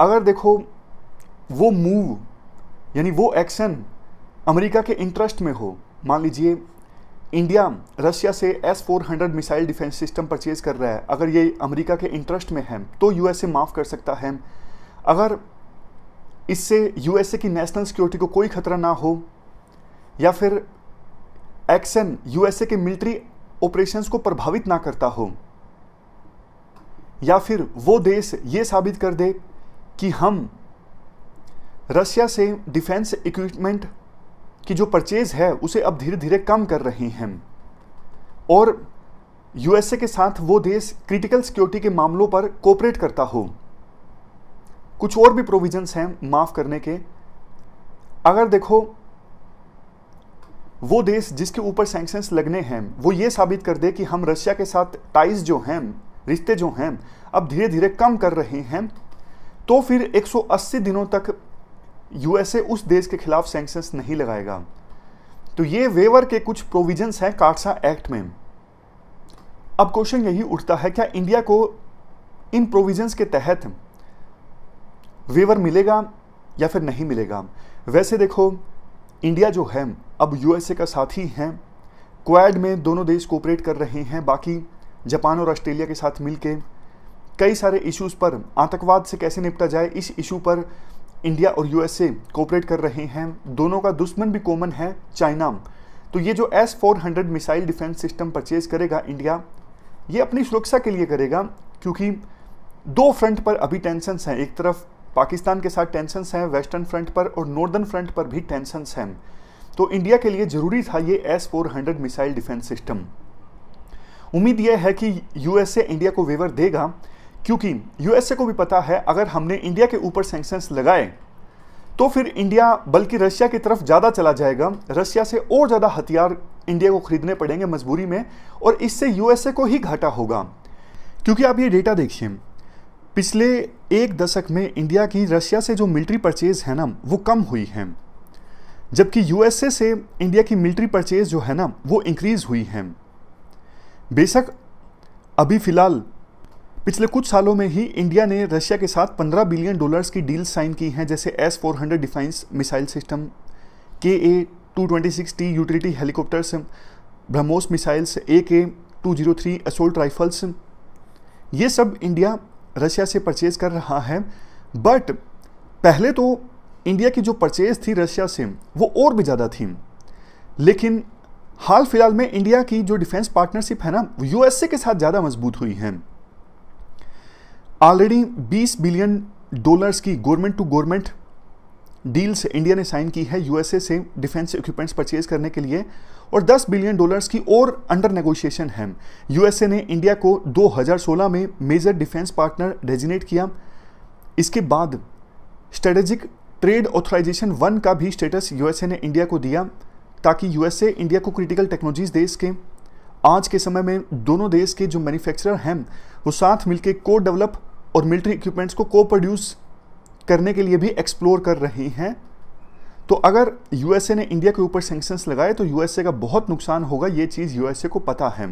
अगर देखो वो मूव यानी वो एक्शन अमेरिका के इंटरेस्ट में हो मान लीजिए इंडिया रशिया से S four hundred missile defence system purchase कर रहा है अगर ये अमेरिका के इंटरेस्ट में है तो यूएसए माफ़ कर सकता है अगर इससे यूएसए की नेशनल सिक्योरिटी को कोई खतरा ना हो या फिर एक्शन यूएसए के मिलिट्री ऑपरेशंस को प्रभावित ना करता हो या फिर वो देश ये साबित कर दे कि हम रशिया से डिफेंस इक्विपमेंट कि जो परचेज है उसे अब धीरे धीरे कम कर रहे हैं और यूएसए के साथ वो देश क्रिटिकल सिक्योरिटी के मामलों पर कोऑपरेट करता हो कुछ और भी प्रोविजंस हैं माफ़ करने के अगर देखो वो देश जिसके ऊपर सैंक्शंस लगने हैं वो ये साबित कर दे कि हम रशिया के साथ टाइज जो हैं रिश्ते जो हैं अब धीरे धीरे कम कर रहे हैं तो फिर 180 दिनों तक यूएसए उस देश के खिलाफ सैंक्शंस नहीं लगाएगा तो ये वेवर के कुछ प्रोविजंस हैं काटसा एक्ट में अब क्वेश्चन यही उठता है क्या इंडिया को इन प्रोविजंस के तहत वेवर मिलेगा या फिर नहीं मिलेगा वैसे देखो इंडिया जो है अब यूएसए का साथी है क्वाड में दोनों देश कोऑपरेट कर रहे हैं बाकी जापान और ऑस्ट्रेलिया के साथ मिलके कई सारे इश्यूज पर आतंकवाद से कैसे निपटा जाए इस इशू पर इंडिया और यूएसए कोऑपरेट कर रहे हैं दोनों का दुश्मन भी कॉमन है चाइना तो ये जो S four hundred missile defence system purchase करेगा इंडिया ये अपनी सुरक्षा के लिए करेगा क्योंकि दो फ्रंट पर अभी टेंशन हैं एक तरफ पाकिस्तान के साथ टेंशन हैं वेस्टर्न फ्रंट पर और नॉर्दर्न फ्रंट पर भी टेंशन हैं तो इंडिया के लिए ज़रूरी था ये S four hundred missile defence system उम्मीद यह है कि यूएसए इंडिया को वेवर देगा क्योंकि यूएसए को भी पता है अगर हमने इंडिया के ऊपर सैंक्शंस लगाए तो फिर इंडिया बल्कि रशिया की तरफ ज़्यादा चला जाएगा रशिया से और ज़्यादा हथियार इंडिया को खरीदने पड़ेंगे मजबूरी में और इससे यूएसए को ही घाटा होगा क्योंकि आप ये डेटा देखिए पिछले एक दशक में इंडिया की रशिया से जो मिलिट्री परचेज है ना वो कम हुई है जबकि यूएसए से इंडिया की मिलिट्री परचेज जो है ना वो इंक्रीज हुई है बेशक अभी फ़िलहाल पिछले कुछ सालों में ही इंडिया ने रशिया के साथ 15 बिलियन डॉलर्स की डील साइन की हैं जैसे S four hundred defence missile system के A two twenty six T utility helicopters BrahMos missiles A K two zero three assault rifles ये सब इंडिया रशिया से परचेज कर रहा है बट पहले तो इंडिया की जो परचेज थी रशिया से वो और भी ज़्यादा थी लेकिन हाल फिलहाल में इंडिया की जो डिफेंस पार्टनरशिप है ना यूएसए के साथ ज़्यादा मजबूत हुई है ऑलरेडी 20 बिलियन डॉलर्स की government to government deals India ने साइन की है यूएसए से डिफेंस इक्विपमेंट्स परचेज करने के लिए और 10 बिलियन डॉलर्स की और अंडर नेगोशिएशन है यूएसए ने इंडिया को 2016 में मेजर डिफेंस पार्टनर डेजिनेट किया इसके बाद स्ट्रेटेजिक ट्रेड ऑथोराइजेशन वन का भी स्टेटस यूएसए ने इंडिया को दिया ताकि यूएसए इंडिया को क्रिटिकल टेक्नोलॉजीज दे सके आज के समय में दोनों देश के जो मैन्युफैक्चरर हैं वो साथ मिलकर को डेवलप और मिलिट्री इक्विपमेंट्स को को प्रोड्यूस करने के लिए भी एक्सप्लोर कर रहे हैं तो अगर यूएसए ने इंडिया के ऊपर सेंक्शंस लगाए तो यूएसए का बहुत नुकसान होगा ये चीज़ यूएसए को पता है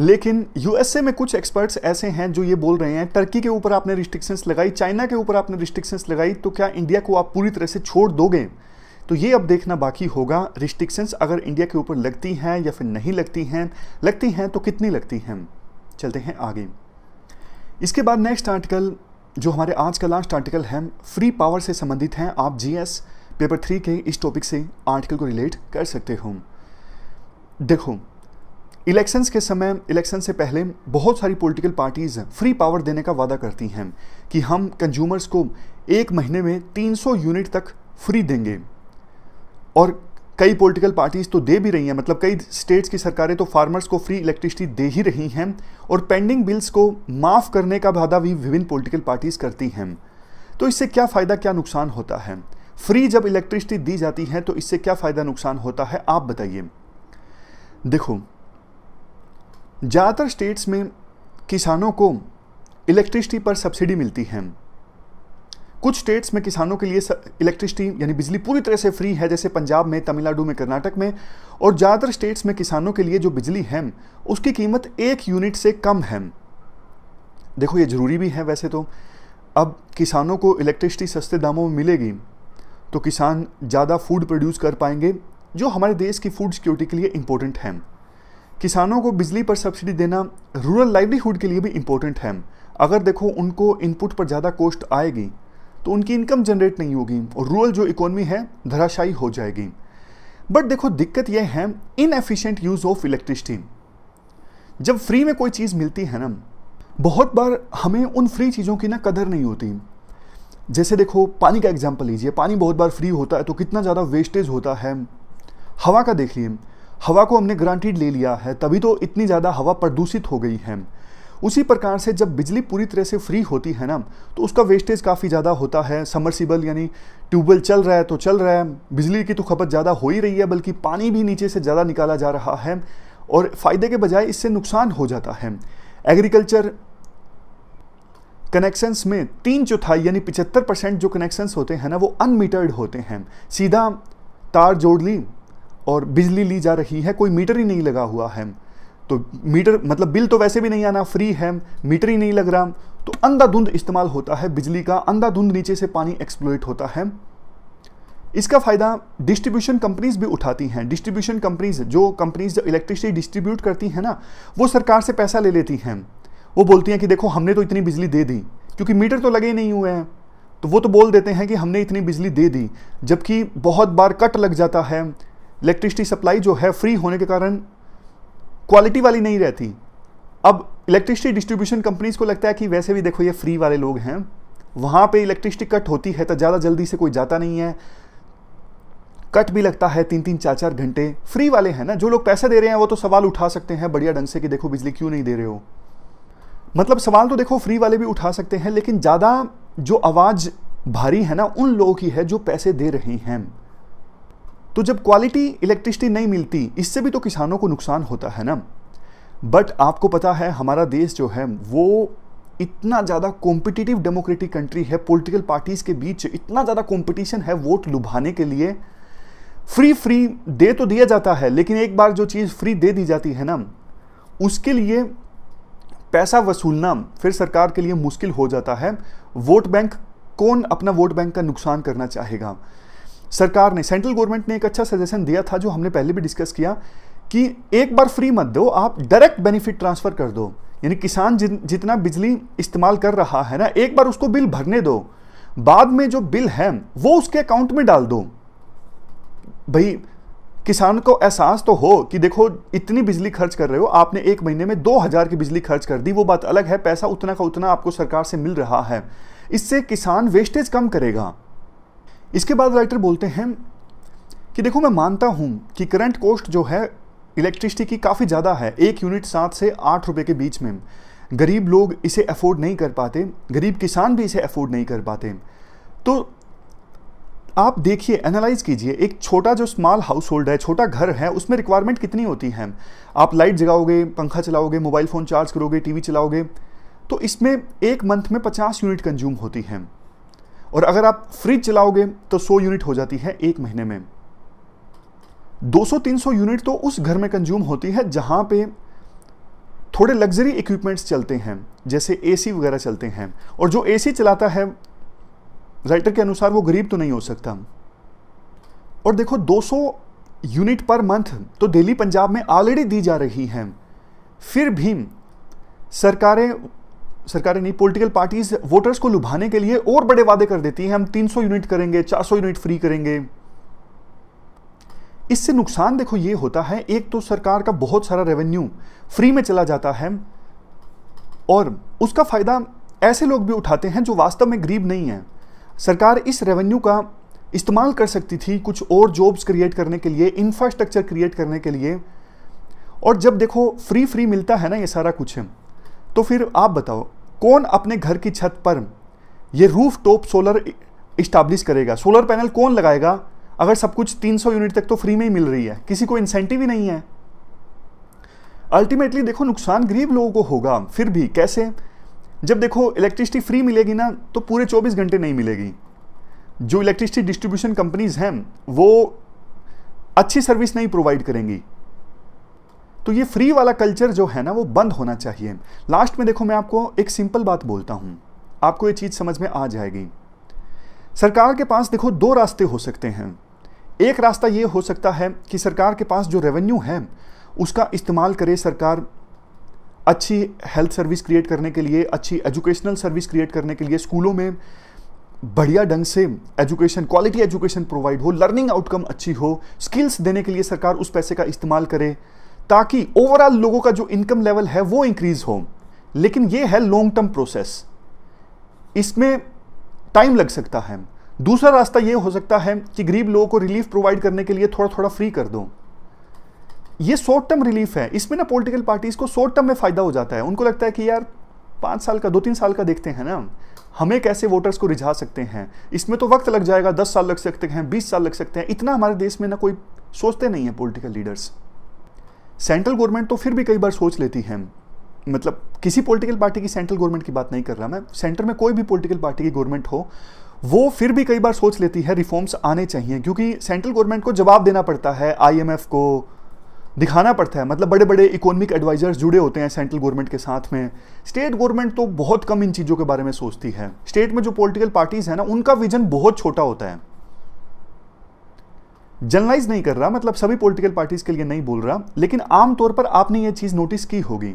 लेकिन यूएसए में कुछ एक्सपर्ट्स ऐसे हैं जो ये बोल रहे हैं टर्की के ऊपर आपने रिस्ट्रिक्शंस लगाई चाइना के ऊपर आपने रिस्ट्रिक्शंस लगाई तो क्या इंडिया को आप पूरी तरह से छोड़ दोगे तो ये अब देखना बाकी होगा रिस्ट्रिक्शंस अगर इंडिया के ऊपर लगती हैं या फिर नहीं लगती हैं लगती हैं तो कितनी लगती हैं चलते हैं आगे इसके बाद नेक्स्ट आर्टिकल जो हमारे आज का लास्ट आर्टिकल है फ्री पावर से संबंधित हैं आप जीएस पेपर थ्री के इस टॉपिक से आर्टिकल को रिलेट कर सकते हो देखो इलेक्शंस के समय इलेक्शन से पहले बहुत सारी पॉलिटिकल पार्टीज़ फ्री पावर देने का वादा करती हैं कि हम कंज्यूमर्स को एक महीने में 300 यूनिट तक फ्री देंगे और कई पॉलिटिकल पार्टीज़ तो दे भी रही हैं मतलब कई स्टेट्स की सरकारें तो फार्मर्स को फ्री इलेक्ट्रिसिटी दे ही रही हैं और पेंडिंग बिल्स को माफ़ करने का वादा भी विभिन्न पॉलिटिकल पार्टीज़ करती हैं तो इससे क्या फ़ायदा क्या नुकसान होता है फ्री जब इलेक्ट्रिसिटी दी जाती है तो इससे क्या फ़ायदा नुकसान होता है आप बताइए देखो ज़्यादातर स्टेट्स में किसानों को इलेक्ट्रिसिटी पर सब्सिडी मिलती है कुछ स्टेट्स में किसानों के लिए इलेक्ट्रिसिटी यानी बिजली पूरी तरह से फ्री है जैसे पंजाब में तमिलनाडु में कर्नाटक में और ज़्यादातर स्टेट्स में किसानों के लिए जो बिजली है उसकी कीमत एक यूनिट से कम है देखो ये ज़रूरी भी है वैसे तो अब किसानों को इलेक्ट्रिसिटी सस्ते दामों में मिलेगी तो किसान ज़्यादा फूड प्रोड्यूस कर पाएंगे जो हमारे देश की फूड सिक्योरिटी के लिए इम्पोर्टेंट है किसानों को बिजली पर सब्सिडी देना रूरल लाइवलीहुड के लिए भी इम्पोर्टेंट है अगर देखो उनको इनपुट पर ज़्यादा कॉस्ट आएगी तो उनकी इनकम जनरेट नहीं होगी और रूरल जो इकोनॉमी है धराशायी हो जाएगी बट देखो दिक्कत यह है एफिशियंट यूज़ ऑफ इलेक्ट्रिसिटी जब फ्री में कोई चीज़ मिलती है ना बहुत बार हमें उन फ्री चीज़ों की ना कदर नहीं होती जैसे देखो पानी का एग्जाम्पल लीजिए पानी बहुत बार फ्री होता है तो कितना ज़्यादा वेस्टेज होता है हवा का देख हवा को हमने ग्रांटेड ले लिया है तभी तो इतनी ज़्यादा हवा प्रदूषित हो गई है उसी प्रकार से जब बिजली पूरी तरह से फ्री होती है ना तो उसका वेस्टेज काफ़ी ज़्यादा होता है समरसीबल यानी ट्यूबवेल चल रहा है तो चल रहा है बिजली की तो खपत ज़्यादा हो ही रही है बल्कि पानी भी नीचे से ज़्यादा निकाला जा रहा है और फ़ायदे के बजाय इससे नुकसान हो जाता है एग्रीकल्चर कनेक्शंस में तीन चौथाई यानी पिचहत्तर परसेंट जो कनेक्शंस होते हैं ना वो अनमीटर्ड होते हैं सीधा तार जोड़ ली और बिजली ली जा रही है कोई मीटर ही नहीं लगा हुआ है तो मीटर मतलब बिल तो वैसे भी नहीं आना फ्री है मीटर ही नहीं लग रहा तो अंधाधुंध इस्तेमाल होता है बिजली का अंधाधुंध नीचे से पानी एक्सप्लोइट होता है इसका फ़ायदा डिस्ट्रीब्यूशन कंपनीज भी उठाती हैं डिस्ट्रीब्यूशन कंपनीज जो कंपनीज इलेक्ट्रिसिटी डिस्ट्रीब्यूट करती हैं ना वो सरकार से पैसा ले लेती हैं वो बोलती हैं कि देखो हमने तो इतनी बिजली दे दी क्योंकि मीटर तो लगे ही नहीं हुए हैं तो वो तो बोल देते हैं कि हमने इतनी बिजली दे दी जबकि बहुत बार कट लग जाता है इलेक्ट्रिसिटी सप्लाई जो है फ्री होने के कारण क्वालिटी वाली नहीं रहती अब इलेक्ट्रिसिटी डिस्ट्रीब्यूशन कंपनीज को लगता है कि वैसे भी देखो ये फ्री वाले लोग हैं वहां पे इलेक्ट्रिसिटी कट होती है तो ज़्यादा जल्दी से कोई जाता नहीं है कट भी लगता है तीन तीन चार चार घंटे फ्री वाले हैं ना जो लोग पैसे दे रहे हैं वो तो सवाल उठा सकते हैं बढ़िया ढंग से कि देखो बिजली क्यों नहीं दे रहे हो मतलब सवाल तो देखो फ्री वाले भी उठा सकते हैं लेकिन ज़्यादा जो आवाज़ भारी है ना उन लोगों की है जो पैसे दे रहे हैं तो जब क्वालिटी इलेक्ट्रिसिटी नहीं मिलती इससे भी तो किसानों को नुकसान होता है ना बट आपको पता है हमारा देश जो है वो इतना ज़्यादा कॉम्पिटिटिव डेमोक्रेटिक कंट्री है पॉलिटिकल पार्टीज़ के बीच इतना ज़्यादा कॉम्पिटिशन है वोट लुभाने के लिए फ्री फ्री दे तो दिया जाता है लेकिन एक बार जो चीज़ फ्री दे दी जाती है ना उसके लिए पैसा वसूलना फिर सरकार के लिए मुश्किल हो जाता है वोट बैंक कौन अपना वोट बैंक का नुकसान करना चाहेगा सरकार ने सेंट्रल गवर्नमेंट ने एक अच्छा सजेशन दिया था जो हमने पहले भी डिस्कस किया कि एक बार फ्री मत दो आप डायरेक्ट बेनिफिट ट्रांसफर कर दो यानी किसान जि, जितना बिजली इस्तेमाल कर रहा है ना एक बार उसको बिल भरने दो बाद में जो बिल है वो उसके अकाउंट में डाल दो भाई किसान को एहसास तो हो कि देखो इतनी बिजली खर्च कर रहे हो आपने एक महीने में दो हज़ार की बिजली खर्च कर दी वो बात अलग है पैसा उतना का उतना आपको सरकार से मिल रहा है इससे किसान वेस्टेज कम करेगा इसके बाद राइटर बोलते हैं कि देखो मैं मानता हूँ कि करंट कॉस्ट जो है इलेक्ट्रिसिटी की काफ़ी ज़्यादा है एक यूनिट सात से आठ रुपये के बीच में गरीब लोग इसे अफोर्ड नहीं कर पाते गरीब किसान भी इसे अफोर्ड नहीं कर पाते तो आप देखिए एनालाइज कीजिए एक छोटा जो स्मॉल हाउस होल्ड है छोटा घर है उसमें रिक्वायरमेंट कितनी होती है आप लाइट जगाओगे पंखा चलाओगे मोबाइल फ़ोन चार्ज करोगे टीवी चलाओगे तो इसमें एक मंथ में पचास यूनिट कंज्यूम होती हैं और अगर आप फ्रिज चलाओगे तो 100 यूनिट हो जाती है एक महीने में 200-300 यूनिट तो उस घर में कंज्यूम होती है जहां पे थोड़े लग्जरी इक्विपमेंट्स चलते हैं जैसे एसी वगैरह चलते हैं और जो एसी चलाता है राइटर के अनुसार वो गरीब तो नहीं हो सकता और देखो 200 यूनिट पर मंथ तो दिल्ली पंजाब में ऑलरेडी दी जा रही हैं फिर भी सरकारें सरकारें नहीं पॉलिटिकल पार्टीज वोटर्स को लुभाने के लिए और बड़े वादे कर देती हैं हम 300 यूनिट करेंगे 400 यूनिट फ्री करेंगे इससे नुकसान देखो ये होता है एक तो सरकार का बहुत सारा रेवेन्यू फ्री में चला जाता है और उसका फायदा ऐसे लोग भी उठाते हैं जो वास्तव में गरीब नहीं है सरकार इस रेवेन्यू का इस्तेमाल कर सकती थी कुछ और जॉब्स क्रिएट करने के लिए इंफ्रास्ट्रक्चर क्रिएट करने के लिए और जब देखो फ्री फ्री मिलता है ना ये सारा कुछ है तो फिर आप बताओ कौन अपने घर की छत पर ये रूफ टॉप सोलर इस्टाब्लिश करेगा सोलर पैनल कौन लगाएगा अगर सब कुछ 300 यूनिट तक तो फ्री में ही मिल रही है किसी को इंसेंटिव ही नहीं है अल्टीमेटली देखो नुकसान गरीब लोगों को होगा फिर भी कैसे जब देखो इलेक्ट्रिसिटी फ्री मिलेगी ना तो पूरे 24 घंटे नहीं मिलेगी जो इलेक्ट्रिसिटी डिस्ट्रीब्यूशन कंपनीज हैं वो अच्छी सर्विस नहीं प्रोवाइड करेंगी तो ये फ्री वाला कल्चर जो है ना वो बंद होना चाहिए लास्ट में देखो मैं आपको एक सिंपल बात बोलता हूँ आपको ये चीज़ समझ में आ जाएगी सरकार के पास देखो दो रास्ते हो सकते हैं एक रास्ता ये हो सकता है कि सरकार के पास जो रेवेन्यू है उसका इस्तेमाल करे सरकार अच्छी हेल्थ सर्विस क्रिएट करने के लिए अच्छी एजुकेशनल सर्विस क्रिएट करने के लिए स्कूलों में बढ़िया ढंग से एजुकेशन क्वालिटी एजुकेशन प्रोवाइड हो लर्निंग आउटकम अच्छी हो स्किल्स देने के लिए सरकार उस पैसे का इस्तेमाल करे ताकि ओवरऑल लोगों का जो इनकम लेवल है वो इंक्रीज हो लेकिन ये है लॉन्ग टर्म प्रोसेस इसमें टाइम लग सकता है दूसरा रास्ता ये हो सकता है कि गरीब लोगों को रिलीफ प्रोवाइड करने के लिए थोड़ा थोड़ा फ्री कर दो ये शॉर्ट टर्म रिलीफ है इसमें ना पॉलिटिकल पार्टीज को शॉर्ट टर्म में फ़ायदा हो जाता है उनको लगता है कि यार पाँच साल का दो तीन साल का देखते हैं ना हमें कैसे वोटर्स को रिझा सकते हैं इसमें तो वक्त लग जाएगा दस साल लग सकते हैं बीस साल लग सकते हैं इतना हमारे देश में ना कोई सोचते नहीं है पॉलिटिकल लीडर्स सेंट्रल गवर्नमेंट तो फिर भी कई बार सोच लेती है मतलब किसी पॉलिटिकल पार्टी की सेंट्रल गवर्नमेंट की बात नहीं कर रहा मैं सेंटर में कोई भी पॉलिटिकल पार्टी की गवर्नमेंट हो वो फिर भी कई बार सोच लेती है रिफॉर्म्स आने चाहिए क्योंकि सेंट्रल गवर्नमेंट को जवाब देना पड़ता है आईएमएफ को दिखाना पड़ता है मतलब बड़े बड़े इकोनॉमिक एडवाइजर्स जुड़े होते हैं सेंट्रल गवर्नमेंट के साथ में स्टेट गवर्नमेंट तो बहुत कम इन चीज़ों के बारे में सोचती है स्टेट में जो पॉलिटिकल पार्टीज़ हैं ना उनका विजन बहुत छोटा होता है जनरलाइज नहीं कर रहा मतलब सभी पॉलिटिकल पार्टीज के लिए नहीं बोल रहा लेकिन आमतौर पर आपने ये चीज़ नोटिस की होगी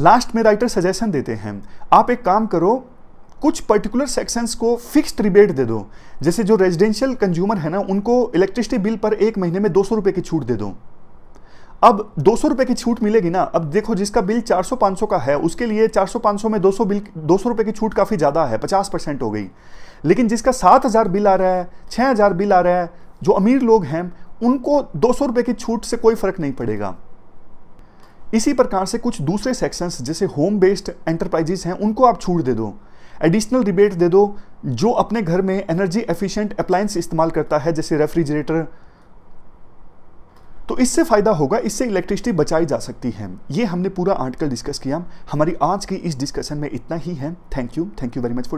लास्ट में राइटर सजेशन देते हैं आप एक काम करो कुछ पर्टिकुलर सेक्शंस को फिक्स्ड रिबेट दे दो जैसे जो रेजिडेंशियल कंज्यूमर है ना उनको इलेक्ट्रिसिटी बिल पर एक महीने में दो सौ रुपये की छूट दे दो अब दो सौ रुपये की छूट मिलेगी ना अब देखो जिसका बिल 400-500 का है उसके लिए 400-500 में 200 बिल 200 रुपये की छूट काफ़ी ज़्यादा है 50 परसेंट हो गई लेकिन जिसका सात हज़ार बिल आ रहा है छः हज़ार बिल आ रहा है जो अमीर लोग हैं उनको दो सौ रुपये की छूट से कोई फ़र्क नहीं पड़ेगा इसी प्रकार से कुछ दूसरे सेक्शंस जैसे होम बेस्ड एंटरप्राइजेस हैं उनको आप छूट दे दो एडिशनल रिबेट दे दो जो अपने घर में एनर्जी एफिशिएंट अप्लायंस इस्तेमाल करता है जैसे रेफ्रिजरेटर तो इससे फ़ायदा होगा इससे इलेक्ट्रिसिटी बचाई जा सकती है ये हमने पूरा आर्टिकल डिस्कस किया हमारी आज की इस डिस्कशन में इतना ही है thank you thank you very much for